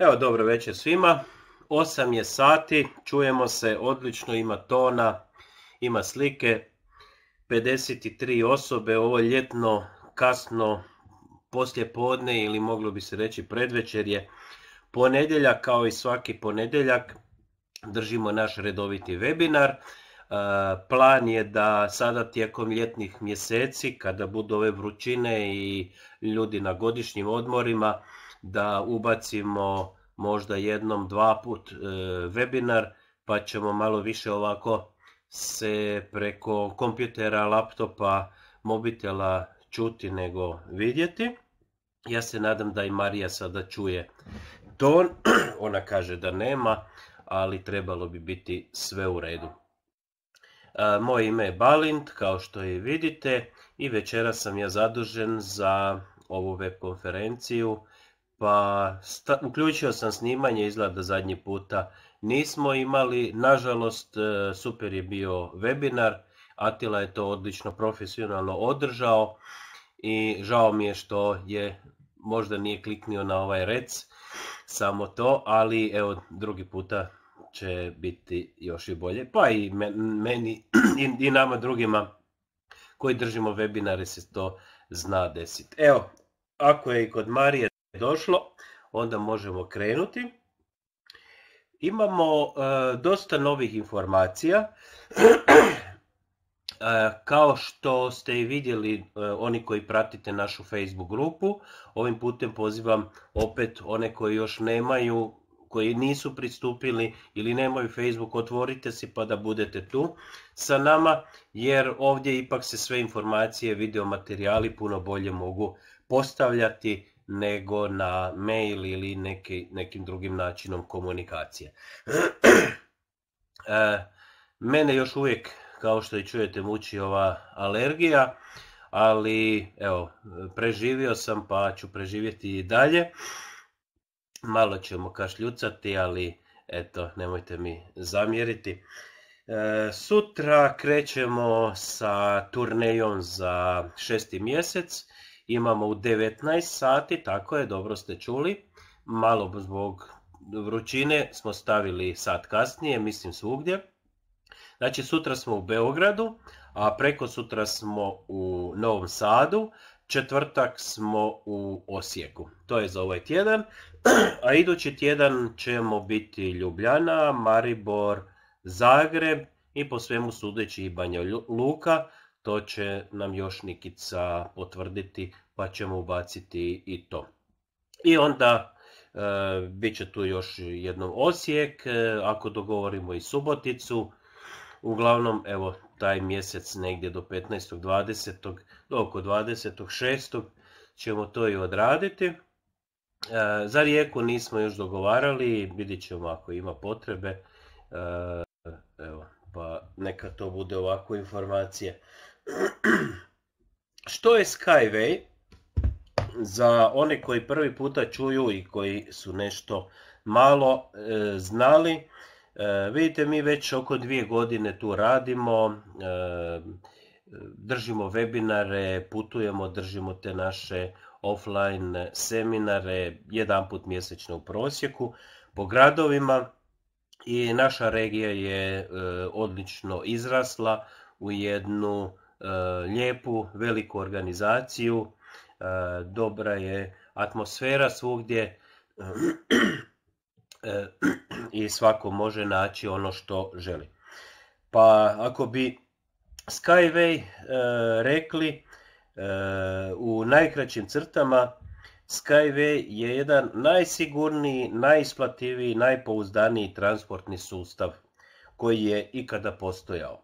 Evo, dobro večer svima. 8 je sati, čujemo se, odlično ima tona, ima slike. 53 osobe, ovo ljetno, kasno, poslje podne ili moglo bi se reći predvečer je ponedjeljak, kao i svaki ponedjeljak držimo naš redoviti webinar. E, plan je da sada tijekom ljetnih mjeseci, kada budu ove vrućine i ljudi na godišnjim odmorima, da ubacimo možda jednom, dva put e, webinar, pa ćemo malo više ovako se preko kompjutera, laptopa, mobitela čuti nego vidjeti. Ja se nadam da i Marija sada čuje ton, ona kaže da nema, ali trebalo bi biti sve u redu. E, moje ime je Balint, kao što i vidite, i večera sam ja zadužen za ovu web konferenciju pa uključio sam snimanje izgleda zadnji puta. Nismo imali, nažalost, e, super je bio webinar, Atila je to odlično profesionalno održao i žao mi je što je možda nije kliknio na ovaj rec, samo to, ali evo drugi puta će biti još i bolje, pa i meni i, i nama drugima koji držimo webinare se to zna desiti. Evo, ako je i kod Marije došlo, onda možemo krenuti. Imamo e, dosta novih informacija. E, kao što ste i vidjeli e, oni koji pratite našu Facebook grupu, ovim putem pozivam opet one koji još nemaju, koji nisu pristupili ili nemaju Facebook, otvorite si pa da budete tu sa nama, jer ovdje ipak se sve informacije, videomaterijali puno bolje mogu postavljati nego na mail ili neki, nekim drugim načinom komunikacije. E, mene još uvijek, kao što i čujete, muči ova alergija, ali evo, preživio sam pa ću preživjeti i dalje. Malo ćemo kašljucati, ali eto, nemojte mi zamjeriti. E, sutra krećemo sa turnejom za šesti mjesec imamo u 19 sati, tako je, dobro ste čuli. Malo zbog vrućine smo stavili sat kasnije, mislim svugdje. Znači sutra smo u Beogradu, a preko sutra smo u Novom Sadu, četvrtak smo u Osijeku. To je za ovaj tjedan, a idući tjedan ćemo biti Ljubljana, Maribor, Zagreb i po svemu sudeći i Banja Luka, to će nam još Nikica potvrditi pa ćemo ubaciti i to. I onda e, bit će tu još jednom Osijek, e, ako dogovorimo i Suboticu. Uglavnom, evo, taj mjesec negdje do 15. 20. do oko 26. ćemo to i odraditi. E, za rijeku nismo još dogovarali, vidit ćemo ako ima potrebe. E, evo, pa neka to bude ovako informacije. Što je Skyway? Za one koji prvi puta čuju i koji su nešto malo e, znali, e, vidite mi već oko dvije godine tu radimo, e, držimo webinare, putujemo, držimo te naše offline seminare jedanput mjesečno u prosjeku po gradovima i naša regija je odlično izrasla u jednu E, lijepu, veliku organizaciju, e, dobra je atmosfera svugdje e, i svako može naći ono što želi. Pa ako bi Skyway rekli u najkraćim crtama, Skyway je jedan najsigurniji, najisplativiji, najpouzdaniji transportni sustav koji je ikada postojao.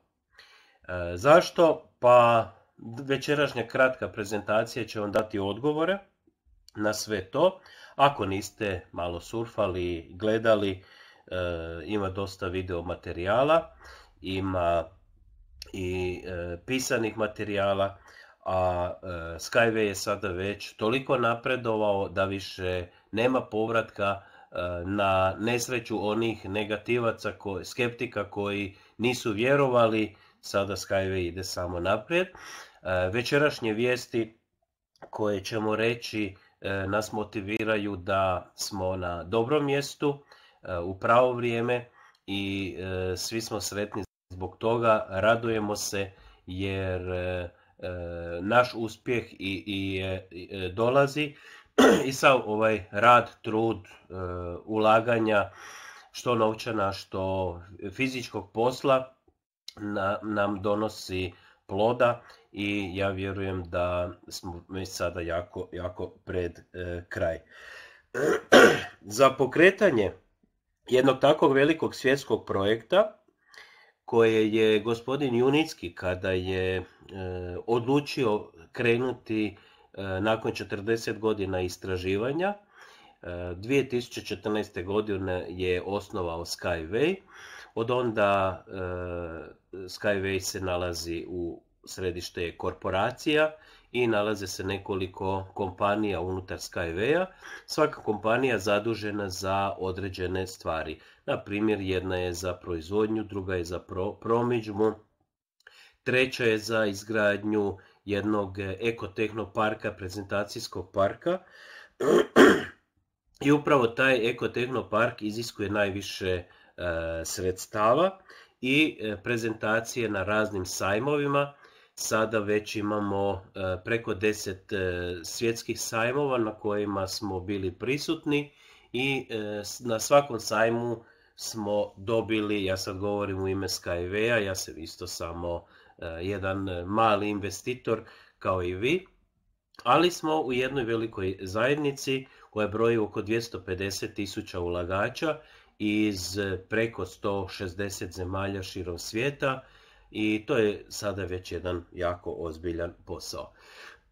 Zašto? pa večerašnja kratka prezentacija će vam dati odgovore na sve to. Ako niste malo surfali, gledali, e, ima dosta video materijala, ima i e, pisanih materijala, a e, Skyway je sada već toliko napredovao da više nema povratka na nesreću onih negativaca, skeptika koji nisu vjerovali sada Skyway ide samo naprijed. E, večerašnje vijesti koje ćemo reći e, nas motiviraju da smo na dobrom mjestu, e, u pravo vrijeme i svi smo sretni zbog toga, radujemo se jer naš uspjeh i, dolazi i sav ovaj rad, trud, ulaganja što novčana, što fizičkog posla nam donosi ploda i ja vjerujem da smo mi sada jako, jako pred e, kraj. Za pokretanje jednog takvog velikog svjetskog projekta koje je gospodin Junicki kada je e, odlučio krenuti e, nakon 40 godina istraživanja, 2014. godine je osnovao Skyway, od onda Skyway se nalazi u središte korporacija i nalaze se nekoliko kompanija unutar Skywaya. Svaka kompanija zadužena za određene stvari. Na primjer, jedna je za proizvodnju, druga je za pro, promidžbu, treća je za izgradnju jednog ekotehnoparka, prezentacijskog parka. I upravo taj ekotehnopark iziskuje najviše e, sredstava i e, prezentacije na raznim sajmovima. Sada već imamo e, preko deset e, svjetskih sajmova na kojima smo bili prisutni i na svakom sajmu smo dobili, ja sad govorim u ime Skyway-a, ja sam isto samo jedan mali investitor kao i vi, ali smo u jednoj velikoj zajednici koja broji oko 250 tisuća ulagača iz eh, preko 160 zemalja širom svijeta i to je sada već jedan jako ozbiljan posao.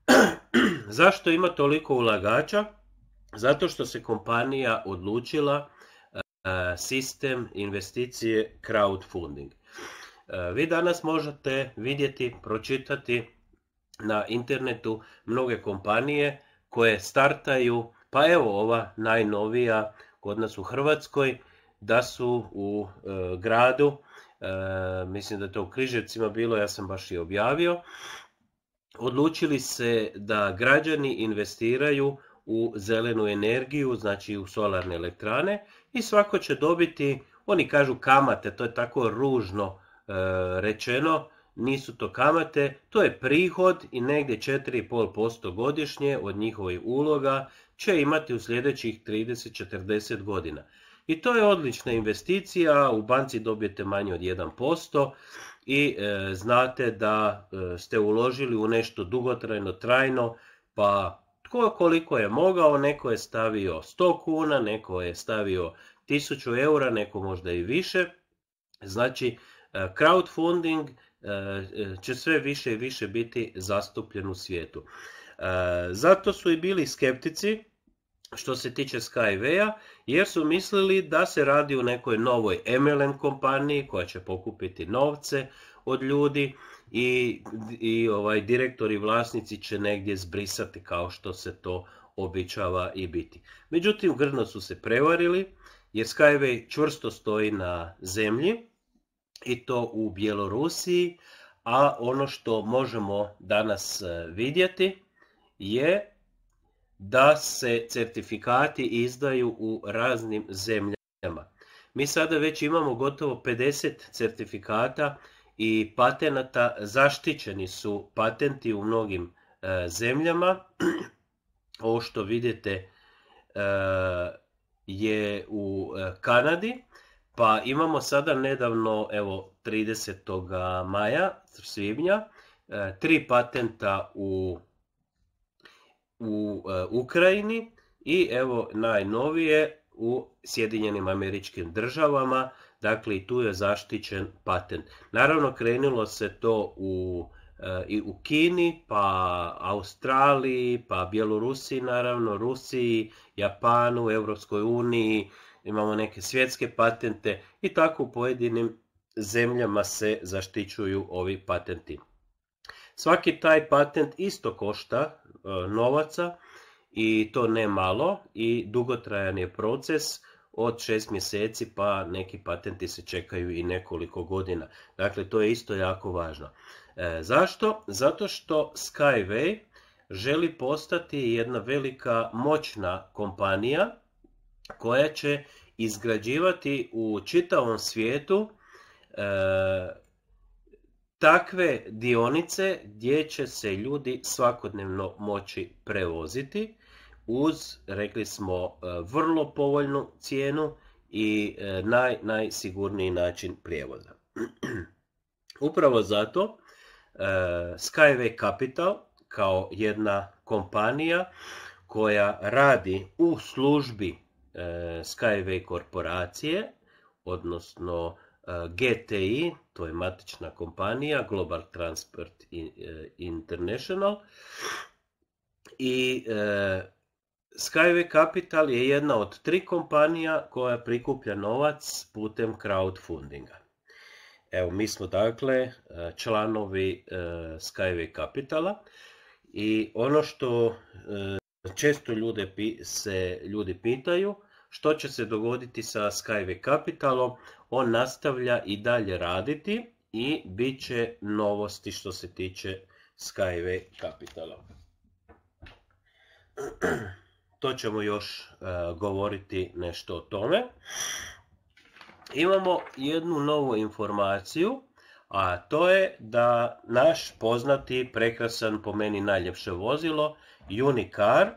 Zašto ima toliko ulagača? Zato što se kompanija odlučila eh, sistem investicije crowdfunding. Eh, vi danas možete vidjeti, pročitati na internetu mnoge kompanije koje startaju, pa evo ova najnovija kod nas u Hrvatskoj, da su u e, gradu, e, mislim da je to u Križevcima bilo, ja sam baš i objavio, odlučili se da građani investiraju u zelenu energiju, znači u solarne elektrane i svako će dobiti, oni kažu kamate, to je tako ružno e, rečeno, nisu to kamate, to je prihod i negdje 4,5% godišnje od njihovih uloga će imati u sljedećih 30-40 godina. I to je odlična investicija, u banci dobijete manje od 1% i e, znate da e, ste uložili u nešto dugotrajno, trajno, pa tko koliko je mogao, neko je stavio 100 kuna, neko je stavio 1000 eura, neko možda i više. Znači, e, crowdfunding će sve više i više biti zastupljen u svijetu. Zato su i bili skeptici što se tiče skyway jer su mislili da se radi u nekoj novoj MLM kompaniji koja će pokupiti novce od ljudi i, i ovaj direktori vlasnici će negdje zbrisati kao što se to običava i biti. Međutim, grdno su se prevarili jer Skyway čvrsto stoji na zemlji i to u Bjelorusiji, a ono što možemo danas eh, vidjeti je da se certifikati izdaju u raznim zemljama. Mi sada već imamo gotovo 50 certifikata i patenata, zaštićeni su patenti u mnogim e, zemljama. Ovo što vidite e, je u e, Kanadi, pa imamo sada nedavno, evo 30. maja, svibnja, tri patenta u u e, Ukrajini i evo najnovije u Sjedinjenim američkim državama, dakle i tu je zaštićen patent. Naravno krenulo se to u e, i u Kini, pa Australiji, pa Bjelorusiji naravno, Rusiji, Japanu, Europskoj uniji, imamo neke svjetske patente i tako u pojedinim zemljama se zaštićuju ovi patenti. Svaki taj patent isto košta E, novaca i to ne malo i dugotrajan je proces od šest mjeseci pa neki patenti se čekaju i nekoliko godina. Dakle, to je isto jako važno. E, zašto? Zato što Skyway želi postati jedna velika moćna kompanija koja će izgrađivati u čitavom svijetu e, takve dionice gdje će se ljudi svakodnevno moći prevoziti uz, rekli smo, e, vrlo povoljnu cijenu i e, naj, najsigurniji način prijevoza. Upravo zato e, Skyway Capital kao jedna kompanija koja radi u službi Skyway korporacije, odnosno GTI, to je matična kompanija Global Transport eh, International i eh, Skyway Capital je jedna od tri kompanija koja prikuplja novac putem crowdfundinga. Evo, mi smo dakle eh, članovi Skyway Capitala i ono što često ljude se ljudi pitaju što će se dogoditi sa Skyway Capitalom, on nastavlja i dalje raditi i bit će novosti što se tiče Skyway Capitala. To ćemo još e, govoriti nešto o tome. Imamo jednu novu informaciju, a to je da naš poznati, prekrasan, po meni najljepše vozilo, Unicar,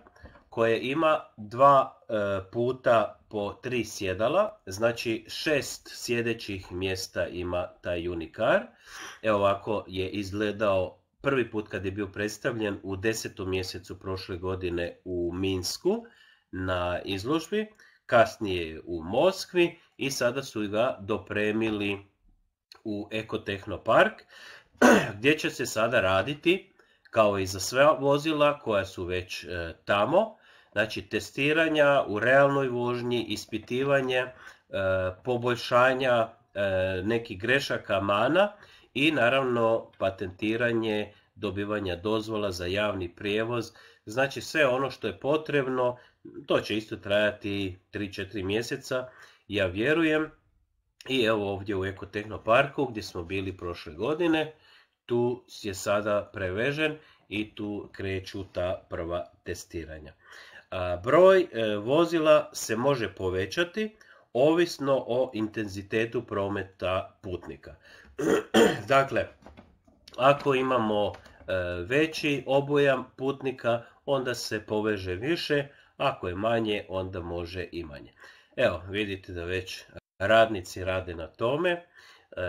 koje ima dva e, puta po tri sjedala, znači šest sjedećih mjesta ima taj unikar. Evo ovako je izgledao prvi put kad je bio predstavljen u desetom mjesecu prošle godine u Minsku na izložbi, kasnije u Moskvi i sada su ga dopremili u Ekotehnopark gdje će se sada raditi kao i za sve vozila koja su već e, tamo Znači testiranja u realnoj vožnji, ispitivanje, e, poboljšanja e, nekih grešaka mana i naravno patentiranje dobivanja dozvola za javni prijevoz. Znači sve ono što je potrebno, to će isto trajati 3-4 mjeseca, ja vjerujem. I evo ovdje u Ekotehno parku gdje smo bili prošle godine, tu je sada prevežen i tu kreću ta prva testiranja. Broj e, vozila se može povećati ovisno o intenzitetu prometa putnika. dakle, ako imamo e, veći obojam putnika, onda se poveže više, ako je manje, onda može i manje. Evo, vidite da već radnici rade na tome. E,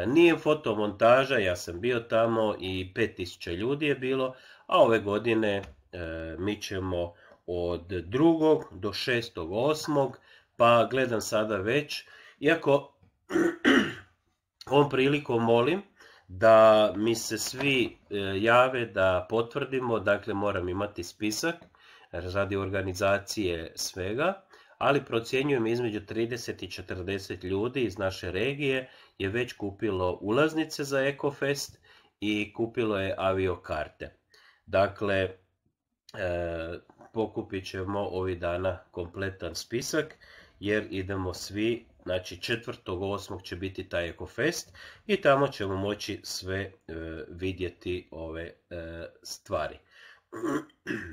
nije fotomontaža, ja sam bio tamo i 5000 ljudi je bilo, a ove godine mi ćemo od 2. do 6.8. pa gledam sada već, iako ovom prilikom molim da mi se svi e, jave da potvrdimo, dakle moram imati spisak radi organizacije svega, ali procjenjujem između 30 i 40 ljudi iz naše regije je već kupilo ulaznice za Ecofest i kupilo je aviokarte. Dakle, e, pokupit ćemo ovih dana kompletan spisak jer idemo svi, znači 4.8. će biti taj EcoFest i tamo ćemo moći sve e, vidjeti ove e, stvari.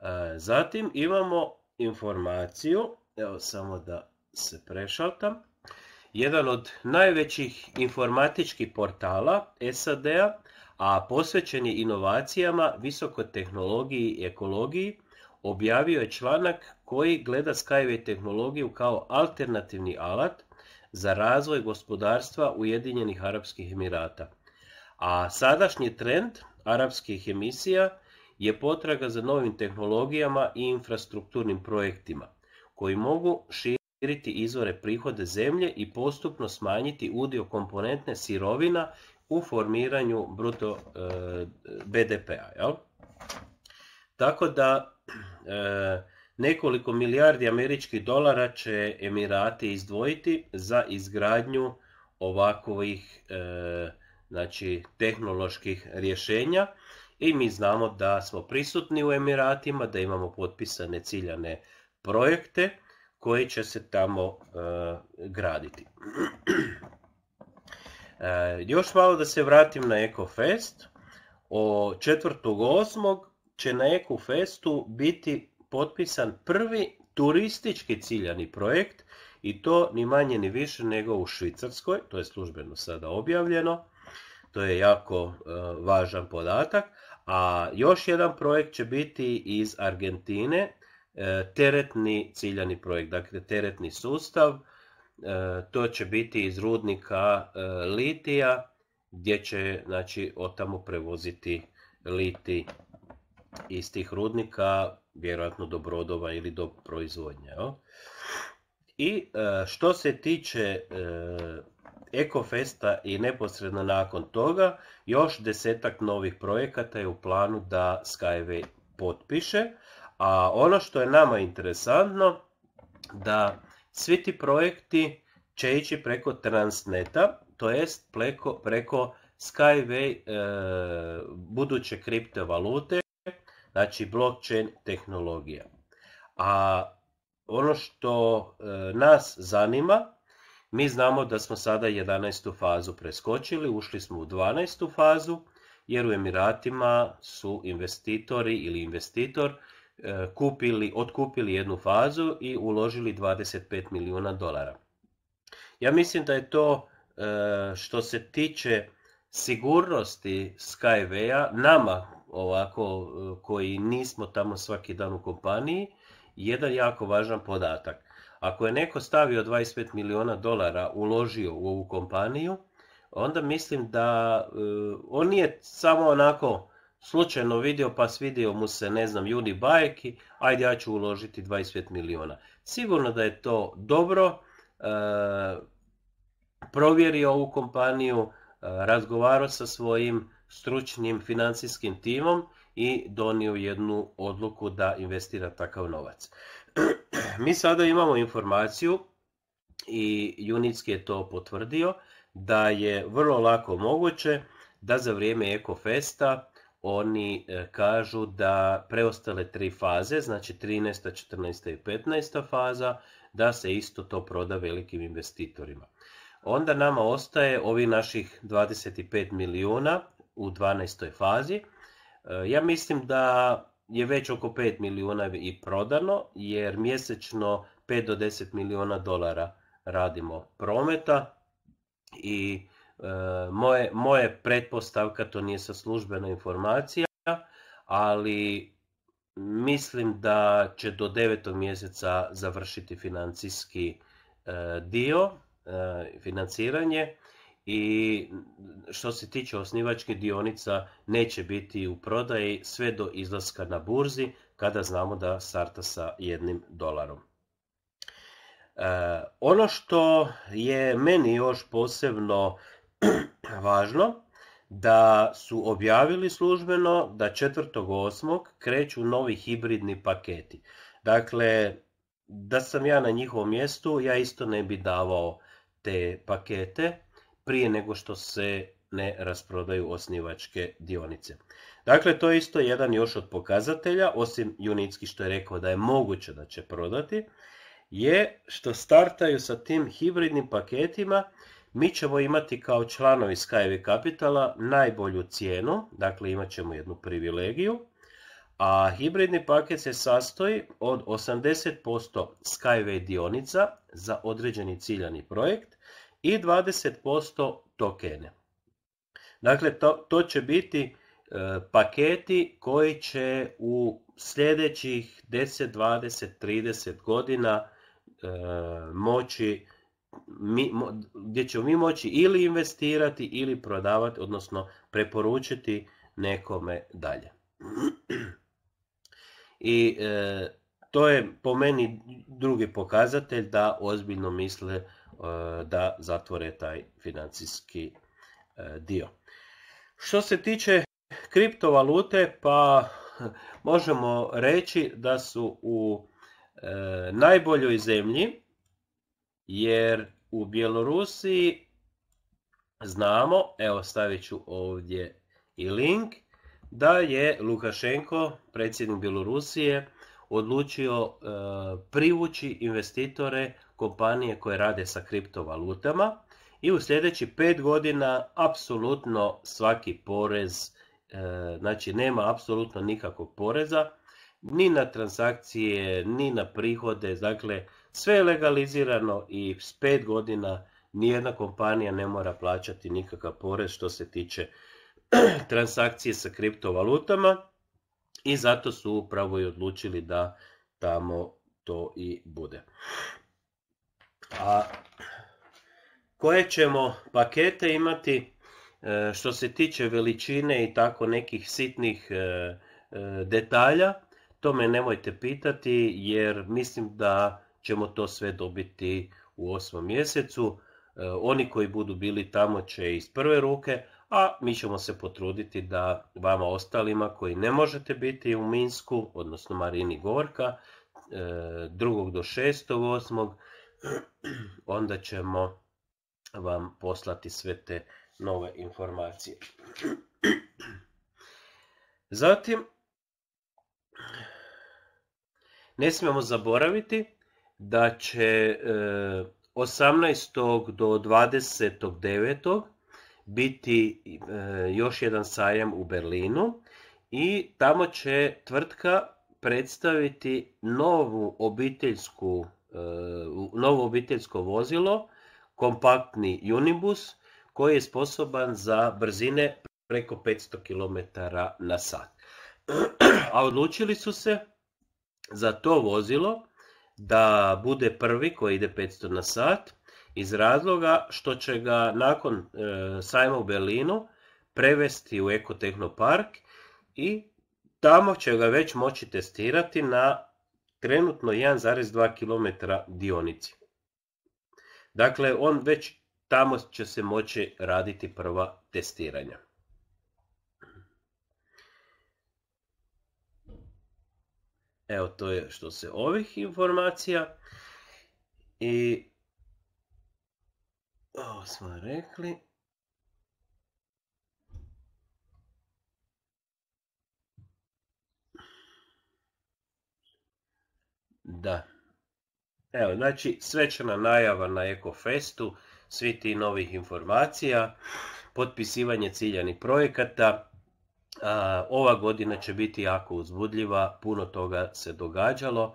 E, zatim imamo informaciju, evo samo da se prešaltam, jedan od najvećih informatičkih portala SAD-a a posvećen je inovacijama, tehnologiji i ekologiji, objavio je članak koji gleda Skyway tehnologiju kao alternativni alat za razvoj gospodarstva Ujedinjenih Arapskih Emirata. A sadašnji trend arapskih emisija je potraga za novim tehnologijama i infrastrukturnim projektima koji mogu širiti izvore prihode zemlje i postupno smanjiti udio komponentne sirovina u formiranju bruto e, BDP-a. Tako da e, nekoliko milijardi američkih dolara će Emirati izdvojiti za izgradnju ovakvih e, znači, tehnoloških rješenja i mi znamo da smo prisutni u Emiratima, da imamo potpisane ciljane projekte koji će se tamo graditi. E, još malo da se vratim na EcoFest. O 4.8. će na EcoFestu biti potpisan prvi turistički ciljani projekt i to ni manje ni više nego u Švicarskoj, to je službeno sada objavljeno, to je jako e, važan podatak, a još jedan projekt će biti iz Argentine, e, teretni ciljani projekt, dakle teretni sustav, E, to će biti iz rudnika e, litija gdje će znači tamo prevoziti liti iz tih rudnika vjerojatno do brodova ili do proizvodnje i e, što se tiče Ekofesta i neposredno nakon toga još desetak novih projekata je u planu da Skyway potpiše. A ono što je nama interesantno da svi ti projekti će ići preko Transneta, to jest preko, Skyway e, buduće kriptovalute, znači blockchain tehnologija. A ono što e, nas zanima, mi znamo da smo sada 11. fazu preskočili, ušli smo u 12. fazu, jer u Emiratima su investitori ili investitor E, kupili, otkupili jednu fazu i uložili 25 milijuna dolara. Ja mislim da je to e, što se tiče sigurnosti SkyVea nama ovako e, koji nismo tamo svaki dan u kompaniji jedan jako važan podatak. Ako je neko stavio 25 milijuna dolara uložio u ovu kompaniju, onda mislim da on nije samo onako slučajno vidio, pa svidio mu se, ne znam, Juni Bajeki, ajde ja ću uložiti 25 miliona. Sigurno da je to dobro, e, provjerio ovu kompaniju, e, razgovarao sa svojim stručnim financijskim timom i donio jednu odluku da investira takav novac. Mi sada imamo informaciju i Junitski je to potvrdio da je vrlo lako moguće da za vrijeme festa oni e, kažu da preostale tri faze, znači 13., 14. i 15. faza, da se isto to proda velikim investitorima. Onda nama ostaje ovi naših 25 milijuna u 12. fazi. E, ja mislim da je već oko 5 milijuna i prodano, jer mjesečno 5 do 10 milijuna dolara radimo prometa i Eh, moje, moje pretpostavka, to nije sa službena informacija, ali mislim da će do 9. mjeseca završiti financijski eh, dio, eh, financiranje i što se tiče osnivačkih dionica neće biti u prodaji sve do izlaska na burzi kada znamo da starta sa jednim dolarom. ono što je meni još posebno važno, da su objavili službeno da 4.8. kreću novi hibridni paketi. Dakle, da sam ja na njihovom mjestu, ja isto ne bi davao te pakete prije nego što se ne rasprodaju osnivačke dionice. Dakle, to je isto jedan još od pokazatelja, osim Junicki što je rekao da je moguće da će prodati, je što startaju sa tim hibridnim paketima mi ćemo imati kao članovi Skyway Capitala najbolju cijenu, dakle imat ćemo jednu privilegiju, a hibridni paket se sastoji od 80% Skyway dionica za određeni ciljani projekt i 20% tokene. Dakle, to, će biti e, paketi koji će u sljedećih 10, 20, 30 godina e, moći gdje ćemo mi moći ili investirati ili prodavati, odnosno preporučiti nekome dalje. I e, to je po meni drugi pokazatelj da ozbiljno misle e, da zatvore taj financijski e, dio. Što se tiče kriptovalute, pa možemo reći da su u najboljoj zemlji jer u Bjelorusiji znamo, evo stavit ću ovdje i link, da je Lukašenko, predsjednik Bjelorusije, odlučio e, privući investitore kompanije koje rade sa kriptovalutama i u sljedeći pet godina apsolutno svaki porez, e, znači nema apsolutno nikakvog poreza, ni na transakcije, ni na prihode, dakle sve je legalizirano i s pet godina nijedna kompanija ne mora plaćati nikakav porez što se tiče transakcije sa kriptovalutama i zato su upravo i odlučili da tamo to i bude. A koje ćemo pakete imati e, što se tiče veličine i tako nekih sitnih e, e, detalja, to me nemojte pitati jer mislim da ćemo to sve dobiti u osmom mjesecu. E, oni koji budu bili tamo će iz prve ruke, a mi ćemo se potruditi da vama ostalima koji ne možete biti u Minsku, odnosno Marini Gorka, e, drugog do šestog, osmog, onda ćemo vam poslati sve te nove informacije. Zatim, ne smijemo zaboraviti da će 18. E, do 29. biti e, još jedan sajam u Berlinu i tamo će tvrtka predstaviti novu obiteljsku, e, novo obiteljsko vozilo, kompaktni Unibus, koji je sposoban za brzine preko 500 km na sat. A odlučili su se za to vozilo da bude prvi koji ide 500 na sat iz razloga što će ga nakon e, sajma u Berlinu prevesti u Park i tamo će ga već moći testirati na trenutno 1,2 km dionici. Dakle, on već tamo će se moći raditi prva testiranja. Evo to je što se ovih informacija. I ovo smo rekli. Da. Evo, znači svečana najava na Ecofestu, svi ti novih informacija, potpisivanje ciljanih projekata, ova godina će biti jako uzbudljiva, puno toga se događalo.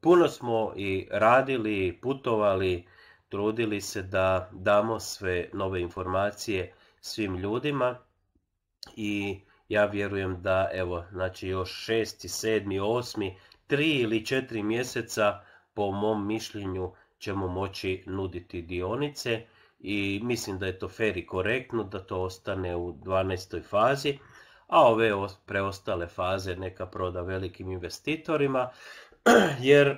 Puno smo i radili, putovali, trudili se da damo sve nove informacije svim ljudima i ja vjerujem da evo, znači još 6, 7, 8, tri ili 4 mjeseca po mom mišljenju ćemo moći nuditi dionice i mislim da je to feri i korektno da to ostane u 12. fazi, a ove preostale faze neka proda velikim investitorima, jer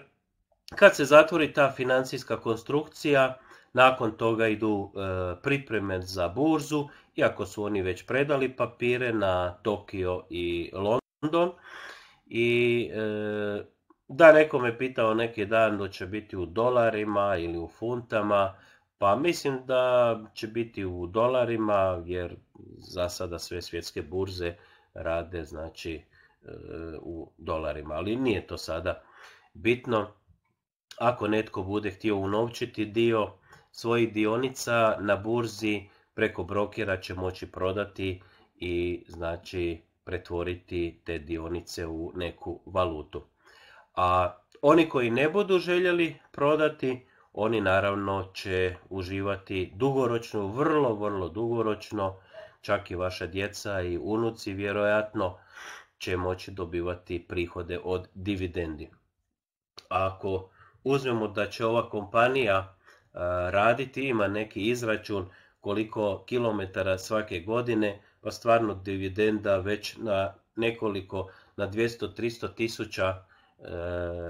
kad se zatvori ta financijska konstrukcija, nakon toga idu e, pripreme za burzu, iako su oni već predali papire na Tokio i London. I e, da neko me pitao neki dan da će biti u dolarima ili u funtama, pa mislim da će biti u dolarima jer za sada sve svjetske burze rade znači e, u dolarima, ali nije to sada bitno. Ako netko bude htio unovčiti dio svojih dionica na burzi preko brokera će moći prodati i znači pretvoriti te dionice u neku valutu. A oni koji ne budu željeli prodati oni naravno će uživati dugoročno, vrlo, vrlo dugoročno, čak i vaša djeca i unuci vjerojatno će moći dobivati prihode od dividendi. Ako uzmemo da će ova kompanija raditi, ima neki izračun koliko kilometara svake godine, pa stvarno dividenda već na nekoliko, na 200-300 tisuća e,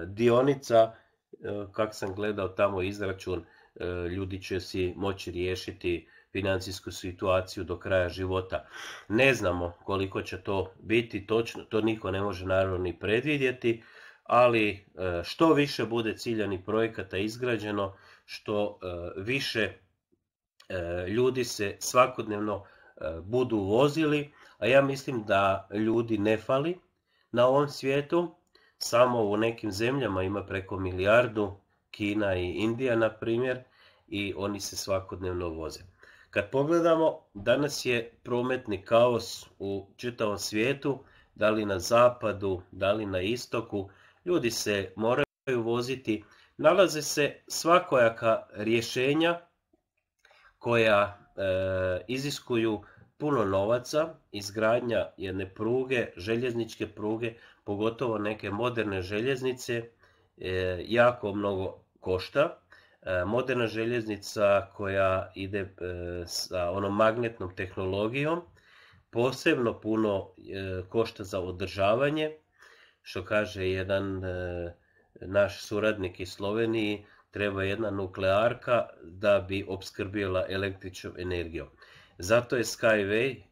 dionica, E, kak sam gledao tamo izračun, e, ljudi će si moći riješiti financijsku situaciju do kraja života. Ne znamo koliko će to biti, točno, to niko ne može naravno ni predvidjeti, ali e, što više bude ciljani projekata izgrađeno, što više ljudi se svakodnevno budu vozili, a ja mislim da ljudi ne fali na ovom svijetu, samo u nekim zemljama ima preko milijardu, Kina i Indija na primjer, i oni se svakodnevno voze. Kad pogledamo, danas je prometni kaos u čitavom svijetu, da li na zapadu, da li na istoku, ljudi se moraju voziti, nalaze se svakojaka rješenja koja e, iziskuju puno novaca, izgradnja jedne pruge, željezničke pruge, pogotovo neke moderne željeznice, e, jako mnogo košta. E, moderna željeznica koja ide e, sa onom magnetnom tehnologijom posebno puno košta za održavanje, što kaže jedan naš suradnik iz Sloveniji, treba jedna nuklearka da bi opskrbila električnom energijom. Zato je Skyway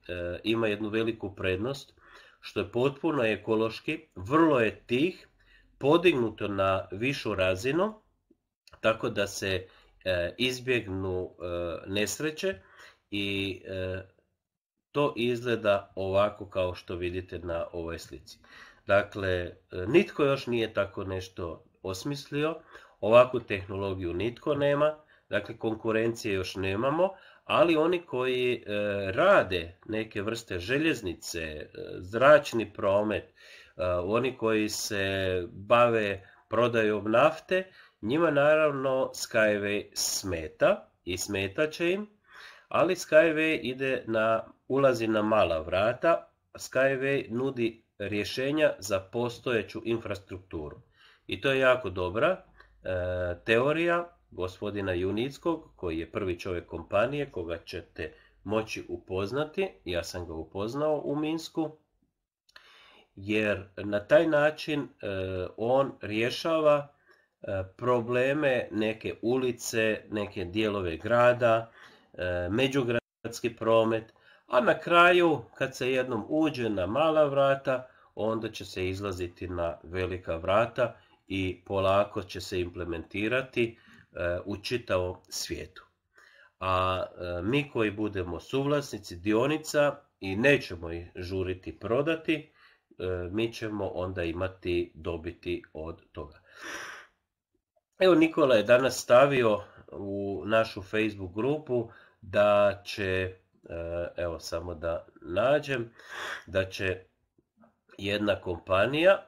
ima jednu veliku prednost što je potpuno ekološki, vrlo je tih, podignuto na višu razinu, tako da se e, izbjegnu e, nesreće i e, to izgleda ovako kao što vidite na ovoj slici. Dakle, nitko još nije tako nešto osmislio, ovakvu tehnologiju nitko nema, dakle konkurencije još nemamo, ali oni koji e, rade neke vrste željeznice, e, zračni promet, e, oni koji se bave prodajom nafte, njima naravno Skyway smeta i smeta će im, ali Skyway ide na, ulazi na mala vrata, Skyway nudi rješenja za postojeću infrastrukturu. I to je jako dobra teorija gospodina Junickog, koji je prvi čovjek kompanije, koga ćete moći upoznati, ja sam ga upoznao u Minsku, jer na taj način e, on rješava e, probleme neke ulice, neke dijelove grada, e, međugradski promet, a na kraju kad se jednom uđe na mala vrata, onda će se izlaziti na velika vrata i polako će se implementirati E, u čitavom svijetu. A e, mi koji budemo suvlasnici dionica i nećemo ih žuriti prodati, e, mi ćemo onda imati dobiti od toga. Evo Nikola je danas stavio u našu Facebook grupu da će, evo samo da nađem, da će jedna kompanija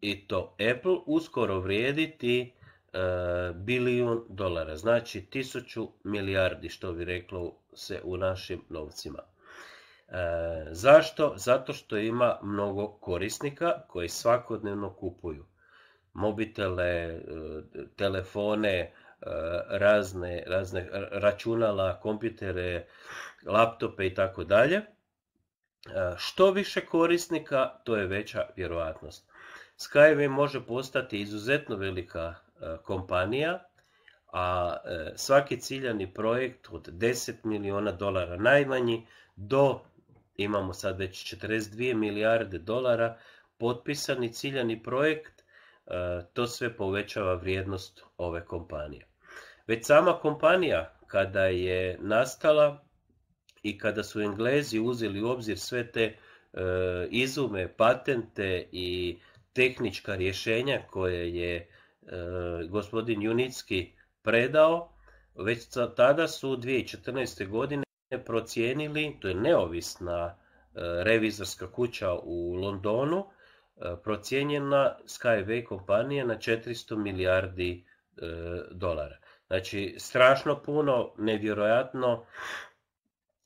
i to Apple uskoro vrijediti E, bilijun dolara, znači tisuću milijardi što bi reklo se u našim novcima. E, zašto? Zato što ima mnogo korisnika koji svakodnevno kupuju mobitele, e, telefone, e, razne, razne računala, kompitere, laptope i tako dalje. Što više korisnika, to je veća vjerojatnost. Skyway može postati izuzetno velika E, kompanija, a e, svaki ciljani projekt od 10 milijuna dolara najmanji do, imamo sad već 42 milijarde dolara, potpisani ciljani projekt, e, to sve povećava vrijednost ove kompanije. Već sama kompanija kada je nastala i kada su Englezi uzeli u obzir sve te izume, patente i tehnička rješenja koje je E, gospodin Junicki predao, već tada su 2014. godine procijenili, to je neovisna e, revizorska kuća u Londonu, e, procijenjena Skyway kompanije na 400 milijardi dolara. Znači, strašno puno, nevjerojatno,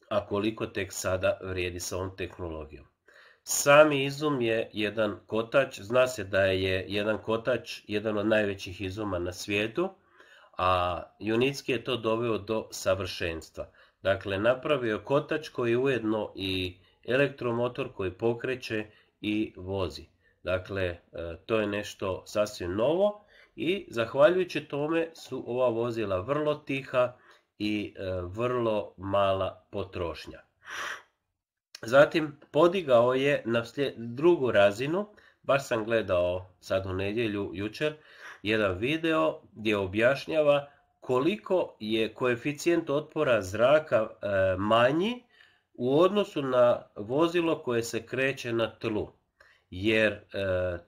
a koliko tek sada vrijedi sa ovom tehnologijom. Sami izum je jedan kotač, zna se da je jedan kotač jedan od najvećih izuma na svijetu, a Junitski je to doveo do savršenstva. Dakle, napravio kotač koji ujedno i elektromotor koji pokreće i vozi. Dakle, e, to je nešto sasvim novo i zahvaljujući tome su ova vozila vrlo tiha i e, vrlo mala potrošnja. Zatim podigao je na drugu razinu, baš sam gledao sad u nedjelju, jučer, jedan video gdje objašnjava koliko je koeficijent otpora zraka e, manji u odnosu na vozilo koje se kreće na tlu. Jer e,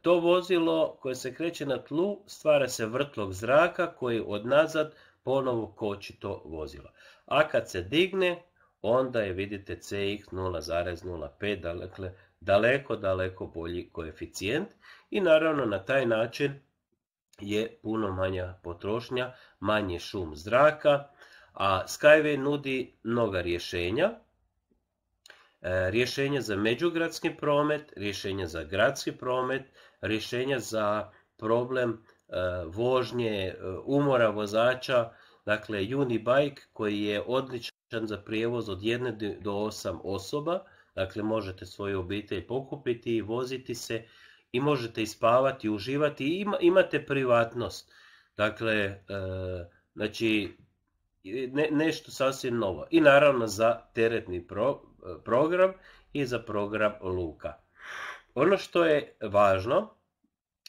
to vozilo koje se kreće na tlu stvara se vrtlog zraka koji odnazad ponovo koči to vozilo. A kad se digne, onda je vidite CX 0,05, dakle daleko, daleko bolji koeficijent i naravno na taj način je puno manja potrošnja, manje šum zraka, a Skyway nudi mnoga rješenja, e, rješenja za međugradski promet, rješenja za gradski promet, rješenja za problem e, vožnje, e, umora vozača, dakle Unibike koji je odličan za prijevoz od 1 do 8 osoba, dakle možete svoju obitelj pokupiti i voziti se i možete ispavati, uživati i imate privatnost. Dakle, e, znači nešto sasvim novo. I naravno za teretni program i za program Luka. Ono što je važno,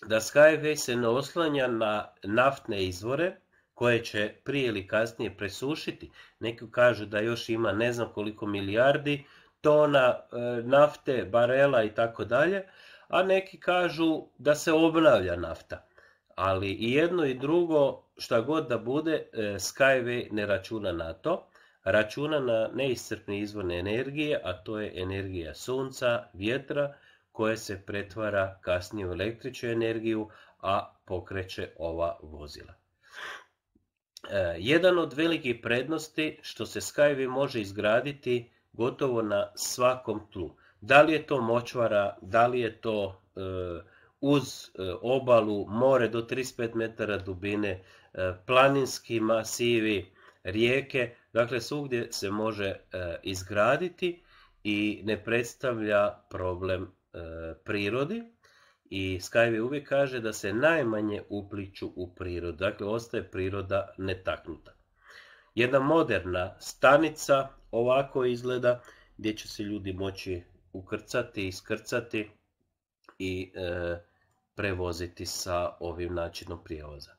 da Skyway se ne oslanja na naftne izvore, koje će prije ili kasnije presušiti. Neki kažu da još ima ne znam koliko milijardi tona e, nafte, barela i tako dalje, a neki kažu da se obnavlja nafta. Ali i jedno i drugo, šta god da bude, e, Skyway ne računa na to. Računa na neiscrpne izvorne energije, a to je energija sunca, vjetra, koje se pretvara kasnije u električnu energiju, a pokreće ova vozila. E, jedan od velikih prednosti što se Skyvi može izgraditi gotovo na svakom tlu. Da li je to močvara, da li je to e, uz e, obalu, more do 35 metara dubine, planinski masivi, rijeke, dakle svugdje se može izgraditi i ne predstavlja problem prirodi. I Skyway uvijek kaže da se najmanje upliču u prirodu, dakle ostaje priroda netaknuta. Jedna moderna stanica ovako izgleda gdje će se ljudi moći ukrcati, iskrcati i e, prevoziti sa ovim načinom prijevoza.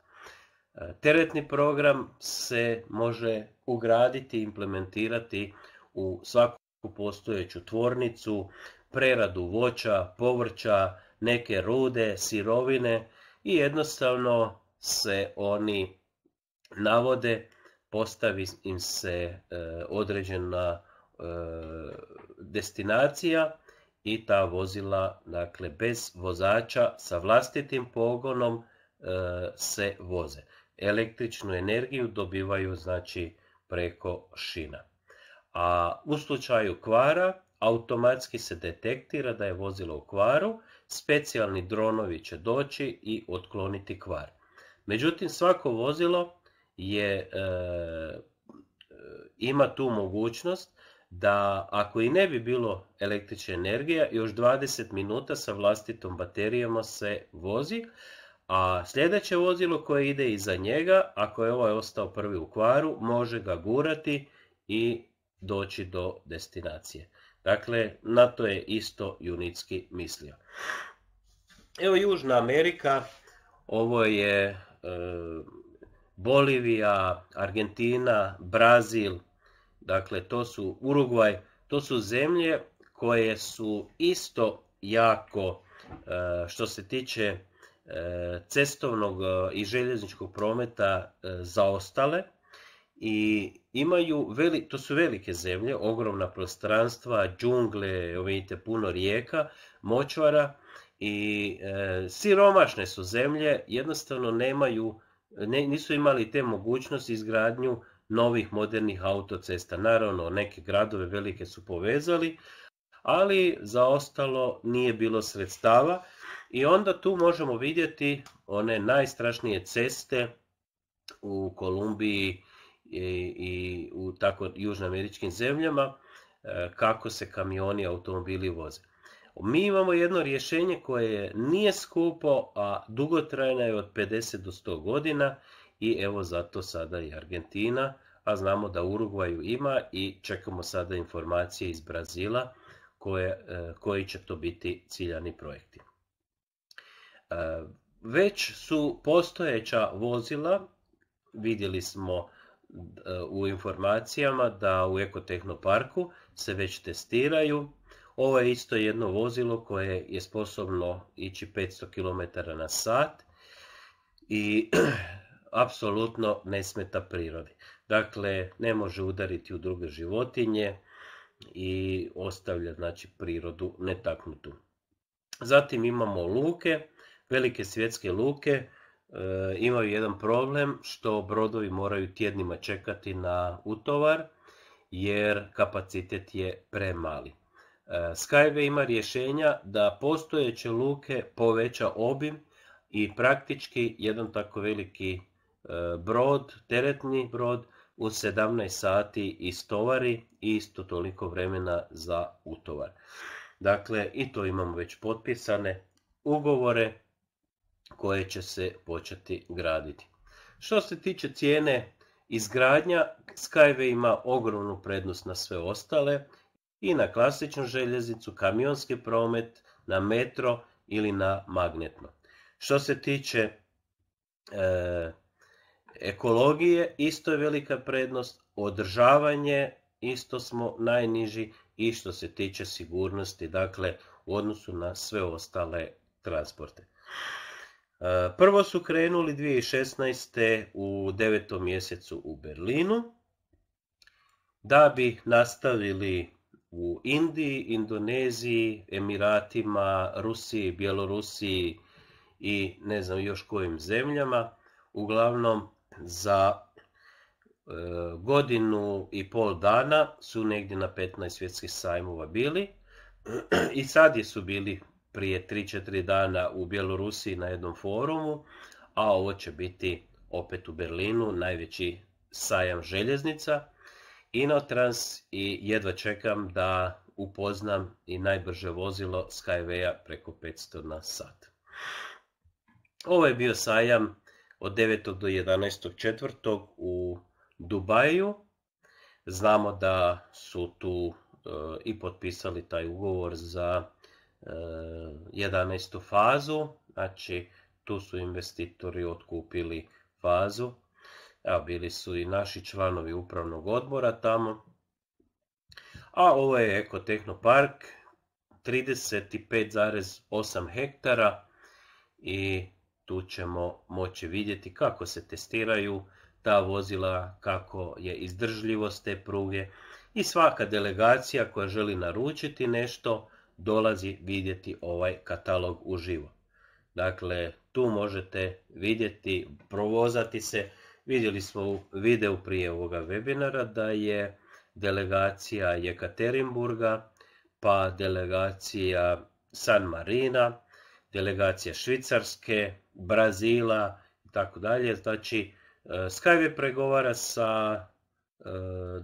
E, teretni program se može ugraditi i implementirati u svaku postojeću tvornicu, preradu voća, povrća, neke rude, sirovine i jednostavno se oni navode, postavi im se e, određena e, destinacija i ta vozila, dakle bez vozača sa vlastitim pogonom e, se voze. Električnu energiju dobivaju znači preko šina. A u slučaju kvara automatski se detektira da je vozilo u kvaru Specijalni dronovi će doći i otkloniti kvar. Međutim, svako vozilo je, e, e, ima tu mogućnost da ako i ne bi bilo električna energija, još 20 minuta sa vlastitom baterijama se vozi, a sljedeće vozilo koje ide iza njega, ako je ovaj ostao prvi u kvaru, može ga gurati i doći do destinacije. Dakle, na to je isto Junitski mislio. Evo Južna Amerika, ovo je e, Bolivija, Argentina, Brazil, dakle to su Urugvaj, to su zemlje koje su isto jako e, što se tiče e, cestovnog i željezničkog prometa zaostale i imaju, veli, to su velike zemlje, ogromna prostranstva, džungle, vidite puno rijeka, močvara i e, siromašne su zemlje, jednostavno nemaju, nisu imali te mogućnosti izgradnju novih modernih autocesta. Naravno, neke gradove velike su povezali, ali za ostalo nije bilo sredstava i onda tu možemo vidjeti one najstrašnije ceste u Kolumbiji, i, u tako južnoameričkim zemljama e, kako se kamioni automobili voze. Mi imamo jedno rješenje koje nije skupo, a dugotrajna je od 50 do 100 godina i evo zato sada i Argentina, a znamo da Urugvaju ima i čekamo sada informacije iz Brazila e, koji će to biti ciljani projekti. E, već su postojeća vozila, vidjeli smo u informacijama da u Ekotehnoparku se već testiraju. Ovo je isto jedno vozilo koje je sposobno ići 500 km na sat i apsolutno ne smeta prirodi. Dakle, ne može udariti u druge životinje i ostavlja znači, prirodu netaknutu. Zatim imamo luke, velike svjetske luke E, imaju jedan problem što brodovi moraju tjednima čekati na utovar jer kapacitet je premali. E, Skyway ima rješenja da postojeće luke poveća obim i praktički jedan tako veliki e, brod, teretni brod, u 17 sati istovari i isto toliko vremena za utovar. Dakle, i to imamo već potpisane ugovore koje će se početi graditi. Što se tiče cijene izgradnja, Skyway ima ogromnu prednost na sve ostale i na klasičnu željeznicu, kamionski promet, na metro ili na magnetno. Što se tiče e, ekologije, isto je velika prednost, održavanje, isto smo najniži i što se tiče sigurnosti, dakle u odnosu na sve ostale transporte. E, prvo su krenuli 2016. u devetom mjesecu u Berlinu, da bi nastavili u Indiji, Indoneziji, Emiratima, Rusiji, Bjelorusiji i ne znam još kojim zemljama. Uglavnom za e, godinu i pol dana su negdje na 15 svjetskih sajmova bili i sad je su bili prije 3-4 dana u Bjelorusiji na jednom forumu, a ovo će biti opet u Berlinu, najveći sajam željeznica, Inotrans i jedva čekam da upoznam i najbrže vozilo Skyway-a preko 500 na sat. Ovo je bio sajam od 9. do 11. četvrtog u Dubaju. Znamo da su tu e, i potpisali taj ugovor za 11. fazu, znači tu su investitori otkupili fazu, Evo, bili su i naši članovi upravnog odbora tamo. A ovo je Ekotehnopark, 35,8 hektara i tu ćemo moći vidjeti kako se testiraju ta vozila, kako je izdržljivost te pruge i svaka delegacija koja želi naručiti nešto dolazi vidjeti ovaj katalog uživo. Dakle, tu možete vidjeti, provozati se. Vidjeli smo u videu prije ovoga webinara da je delegacija Jekaterinburga, pa delegacija San Marina, delegacija Švicarske, Brazila i tako dalje. Znači, e, Skype pregovara sa e,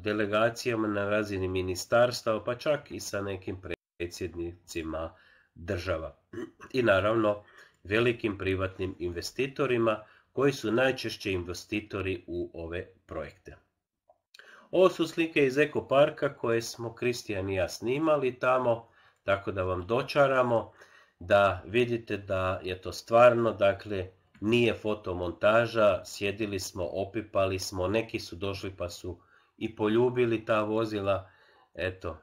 delegacijama na razini ministarstva, pa čak i sa nekim predsjednicima država i naravno velikim privatnim investitorima koji su najčešće investitori u ove projekte. Ovo su slike iz ekoparka koje smo Kristijan i ja snimali tamo, tako da vam dočaramo da vidite da je to stvarno, dakle nije fotomontaža, sjedili smo, opipali smo, neki su došli pa su i poljubili ta vozila, eto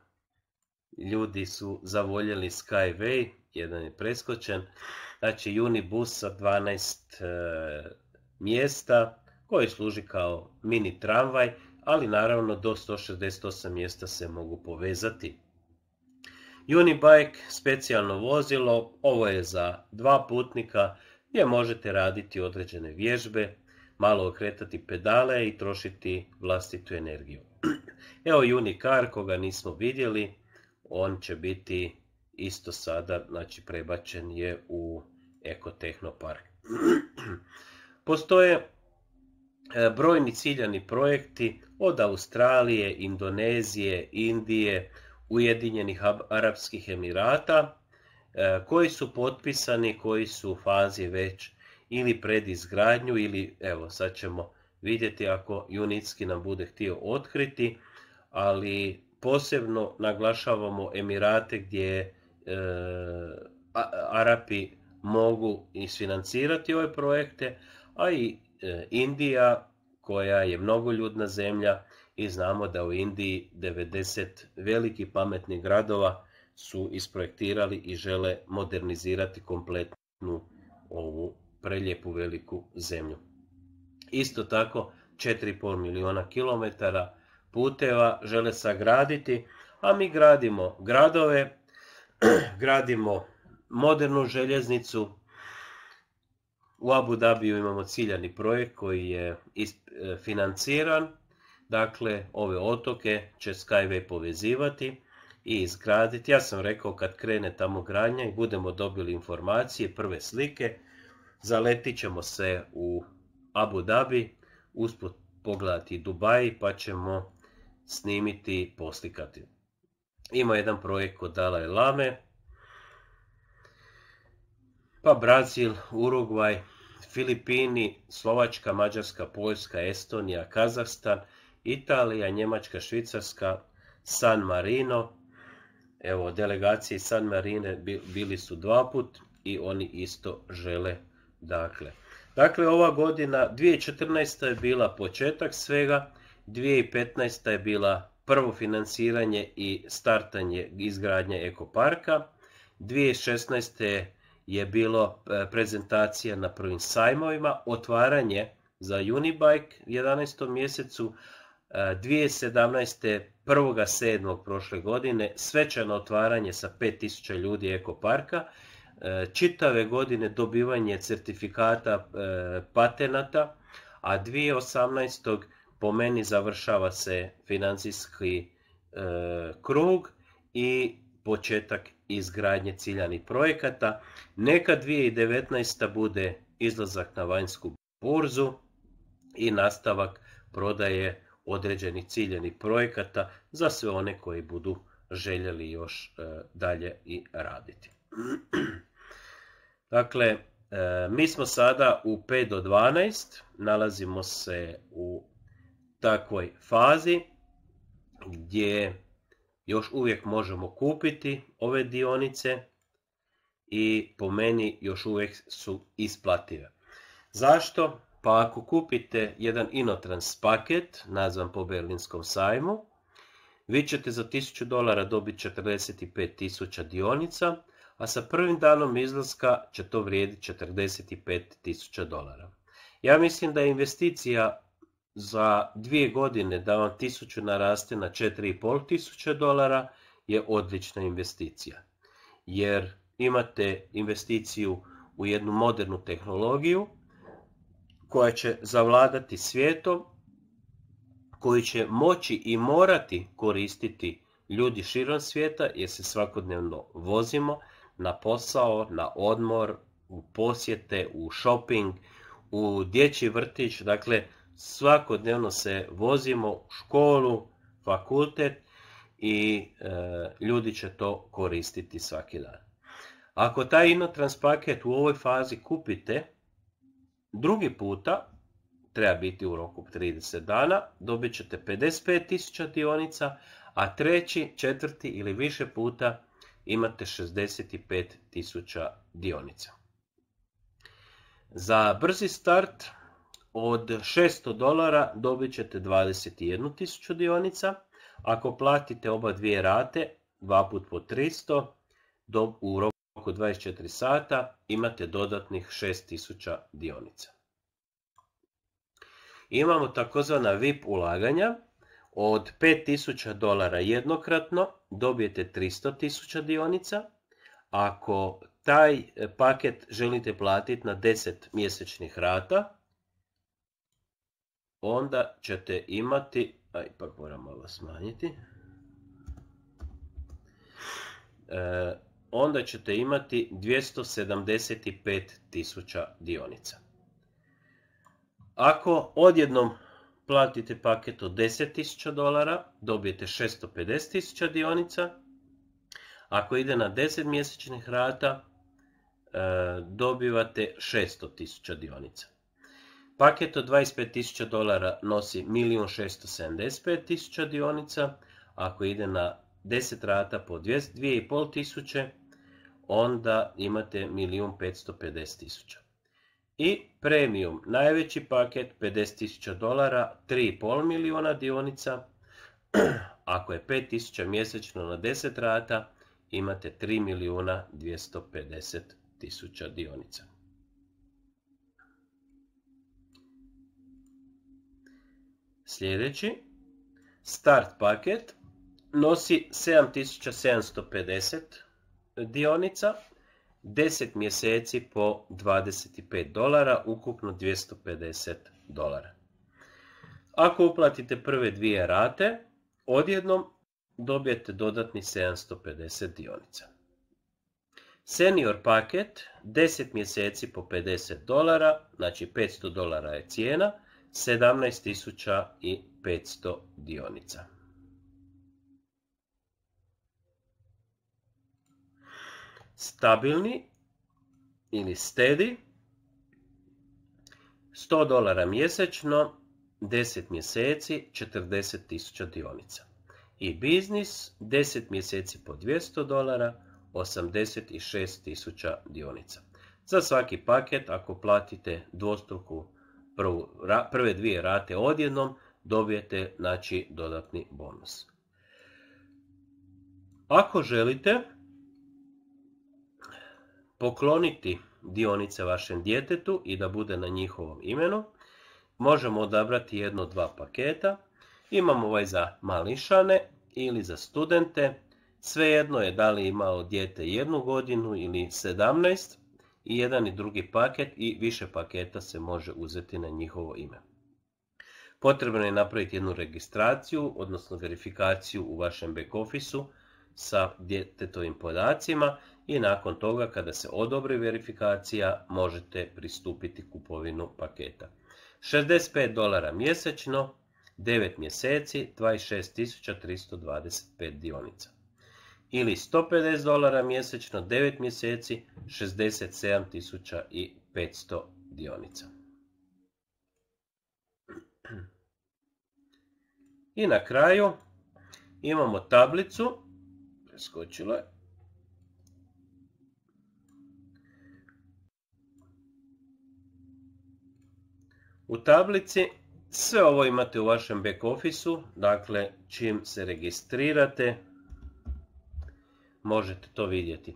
ljudi su zavoljeli Skyway, jedan je preskočen, znači Unibus sa 12 e, mjesta koji služi kao mini tramvaj, ali naravno do 168 mjesta se mogu povezati. Unibike, specijalno vozilo, ovo je za dva putnika gdje možete raditi određene vježbe, malo okretati pedale i trošiti vlastitu energiju. Evo Unicar koga nismo vidjeli, on će biti isto sada, znači prebačen je u ekotehnopark. Postoje e, brojni ciljani projekti od Australije, Indonezije, Indije, Ujedinjenih Arabskih Emirata, e, koji su potpisani, koji su u fazi već ili pred izgradnju ili evo sad ćemo vidjeti ako Junitski nam bude htio otkriti, ali posebno naglašavamo Emirate gdje e, Arapi mogu isfinancirati ove projekte, a i e, Indija koja je mnogoljudna zemlja i znamo da u Indiji 90 veliki pametnih gradova su isprojektirali i žele modernizirati kompletnu ovu prelijepu veliku zemlju. Isto tako 4,5 milijuna kilometara puteva žele sagraditi, a mi gradimo gradove, gradimo modernu željeznicu. U Abu Dhabiju imamo ciljani projekt koji je e, financiran, dakle ove otoke će Skyway povezivati i izgraditi. Ja sam rekao kad krene tamo granja i budemo dobili informacije, prve slike, zaletit ćemo se u Abu Dhabi, usput pogledati Dubai pa ćemo snimiti i poslikati. Ima jedan projekt kod Dalaj Lame, pa Brazil, Urugvaj, Filipini, Slovačka, Mađarska, Poljska, Estonija, Kazahstan, Italija, Njemačka, Švicarska, San Marino. Evo, delegacije San Marine bili su dva put i oni isto žele dakle. Dakle, ova godina 2014. je bila početak svega, 2015. je bila prvo financiranje i startanje izgradnje ekoparka. 2016. je bilo e, prezentacija na prvim sajmovima, otvaranje za Unibike 11. mjesecu, 2017. E, 1.7. prošle godine svečano otvaranje sa 5000 ljudi ekoparka, e, čitave godine dobivanje certifikata patenata, a 2018 po meni završava se financijski e, krug i početak izgradnje ciljanih projekata. Neka 2019. bude izlazak na vanjsku burzu i nastavak prodaje određenih ciljenih projekata za sve one koji budu željeli još e, dalje i raditi. Dakle, e, mi smo sada u 5 do 12, nalazimo se u takvoj fazi gdje još uvijek možemo kupiti ove dionice i po meni još uvijek su isplative. Zašto? Pa ako kupite jedan Inotrans paket, nazvan po Berlinskom sajmu, vi ćete za 1000 dolara dobiti 45.000 dionica, a sa prvim danom izlaska će to vrijediti 45.000 dolara. Ja mislim da je investicija za dvije godine da vam tisuću naraste na 4,5 dolara je odlična investicija. Jer imate investiciju u jednu modernu tehnologiju koja će zavladati svijetom, koji će moći i morati koristiti ljudi širom svijeta jer se svakodnevno vozimo na posao, na odmor, u posjete, u shopping, u dječji vrtić, dakle svakodnevno se vozimo u školu, fakultet i e, ljudi će to koristiti svaki dan. Ako taj inotrans paket u ovoj fazi kupite, drugi puta, treba biti u roku 30 dana, dobit ćete 55.000 dionica, a treći, četvrti ili više puta imate 65.000 dionica. Za brzi start od 600 dolara dobit ćete 21.000 dionica. Ako platite oba dvije rate, dva put po 300, do, u roku 24 sata imate dodatnih 6.000 dionica. Imamo takozvana VIP ulaganja. Od 5.000 dolara jednokratno dobijete 300.000 dionica. Ako taj paket želite platiti na 10 mjesečnih rata, onda ćete imati, a ipak moram malo smanjiti, e, onda ćete imati 275 tisuća dionica. Ako odjednom platite paket od 10.000 dolara, dobijete 650.000 dionica. Ako ide na 10 mjesečnih rata, e, dobivate 600.000 dionica. Paket od 25.000 dolara nosi 1.675.000 dionica, ako ide na 10 rata po 2.500, onda imate 1.550.000. I premium, najveći paket 50.000 dolara, 3,5 milijuna dionica, ako je 5.000 mjesečno na 10 rata, imate 3.250.000 dionica. Sljedeći, start paket nosi 7750 dionica, 10 mjeseci po 25 dolara, ukupno 250 dolara. Ako uplatite prve dvije rate, odjednom dobijete dodatni 750 dionica. Senior paket 10 mjeseci po 50 dolara, znači 500 dolara je cijena, 17.500 dionica. Stabilni ili steady 100 dolara mjesečno, 10 mjeseci, 40.000 dionica. I biznis 10 mjeseci po 200 dolara, 86.000 dionica. Za svaki paket ako platite dvostruku prvu, prve dvije rate odjednom, dobijete znači, dodatni bonus. Ako želite pokloniti dionice vašem djetetu i da bude na njihovom imenu, možemo odabrati jedno dva paketa. Imamo ovaj za mališane ili za studente. Svejedno je da li imao dijete jednu godinu ili 17 i jedan i drugi paket i više paketa se može uzeti na njihovo ime. Potrebno je napraviti jednu registraciju, odnosno verifikaciju u vašem back officeu sa djetetovim podacima i nakon toga kada se odobri verifikacija možete pristupiti kupovinu paketa. 65 dolara mjesečno, 9 mjeseci, 26.325 dionica ili 150 dolara mjesečno, 9 mjeseci, 67.500 dionica. I na kraju imamo tablicu, preskočilo je, U tablici sve ovo imate u vašem back office-u, dakle čim se registrirate, možete to vidjeti.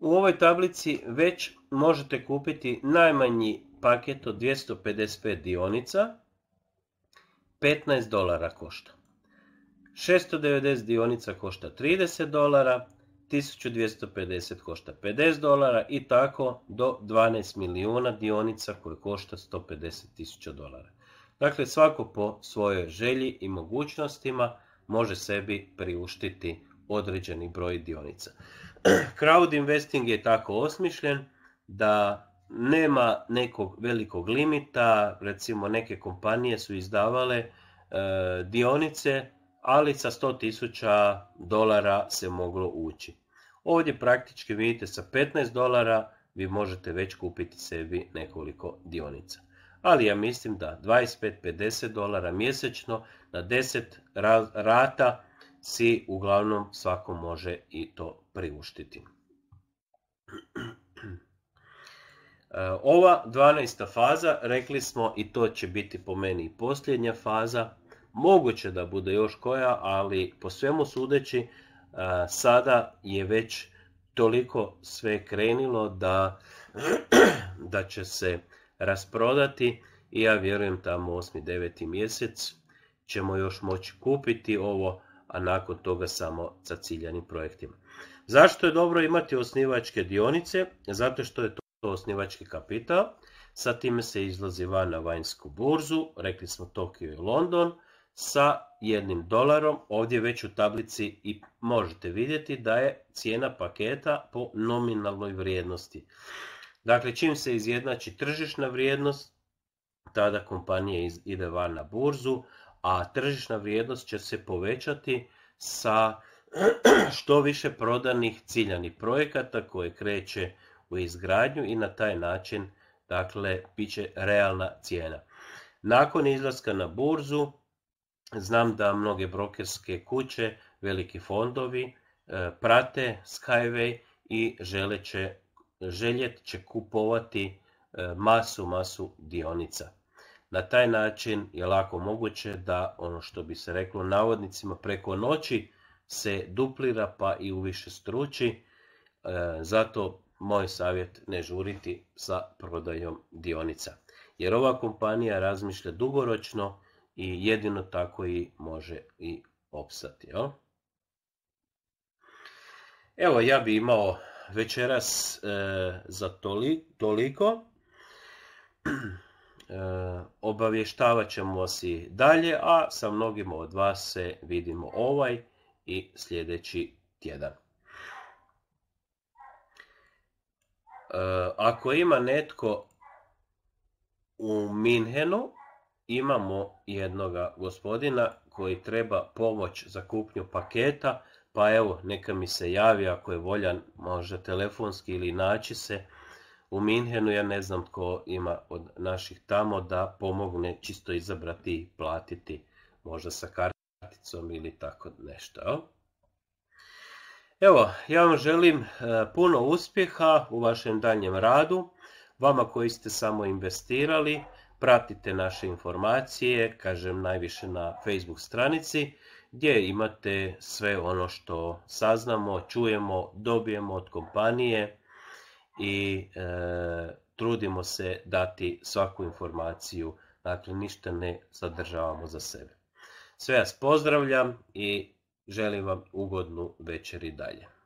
U ovoj tablici već možete kupiti najmanji paket od 255 dionica, 15 dolara košta. 690 dionica košta 30 dolara, 1250 košta 50 dolara i tako do 12 milijuna dionica koje košta 150 tisuća dolara. Dakle, svako po svojoj želji i mogućnostima može sebi priuštiti određeni broj dionica. Crowd investing je tako osmišljen da nema nekog velikog limita, recimo neke kompanije su izdavale e, dionice, ali sa 100.000 dolara se moglo ući. Ovdje praktički vidite sa 15 dolara vi možete već kupiti sebi nekoliko dionica. Ali ja mislim da 25-50 dolara mjesečno na 10 rata si uglavnom svako može i to priuštiti. E, ova 12. faza, rekli smo, i to će biti po meni i posljednja faza, moguće da bude još koja, ali po svemu sudeći, e, sada je već toliko sve krenilo da, da će se rasprodati i ja vjerujem tamo 8. 9. mjesec ćemo još moći kupiti ovo a nakon toga samo sa ciljanim projektima. Zašto je dobro imati osnivačke dionice? Zato što je to osnivački kapital, sa time se izlazi van na vanjsku burzu, rekli smo Tokio i London, sa jednim dolarom, ovdje već u tablici i možete vidjeti da je cijena paketa po nominalnoj vrijednosti. Dakle, čim se izjednači tržišna vrijednost, tada kompanija ide van na burzu, a tržišna vrijednost će se povećati sa što više prodanih ciljanih projekata koje kreće u izgradnju i na taj način dakle bit će realna cijena. Nakon izlaska na burzu znam da mnoge brokerske kuće, veliki fondovi e, prate Skyway i želje željet će kupovati e, masu, masu dionica. Na taj način je lako moguće da ono što bi se reklo navodnicima preko noći se duplira pa i u više struči. E, zato moj savjet ne žuriti sa prodajom dionica. Jer ova kompanija razmišlja dugoročno i jedino tako i može i opsati. Evo ja bi imao večeras e, za toliko. E, obavještavat ćemo vas i dalje, a sa mnogima od vas se vidimo ovaj i sljedeći tjedan. E, ako ima netko u Minhenu, imamo jednog gospodina koji treba pomoć za kupnju paketa, pa evo neka mi se javi ako je voljan, možda telefonski ili naći se, u Minhenu, ja ne znam tko ima od naših tamo da pomogne čisto izabrati i platiti, možda sa karticom ili tako nešto. Evo, ja vam želim e, puno uspjeha u vašem daljem radu, vama koji ste samo investirali, pratite naše informacije, kažem najviše na Facebook stranici, gdje imate sve ono što saznamo, čujemo, dobijemo od kompanije, i e, trudimo se dati svaku informaciju, dakle ništa ne sadržavamo za sebe. Sve vas pozdravljam i želim vam ugodnu večer i dalje.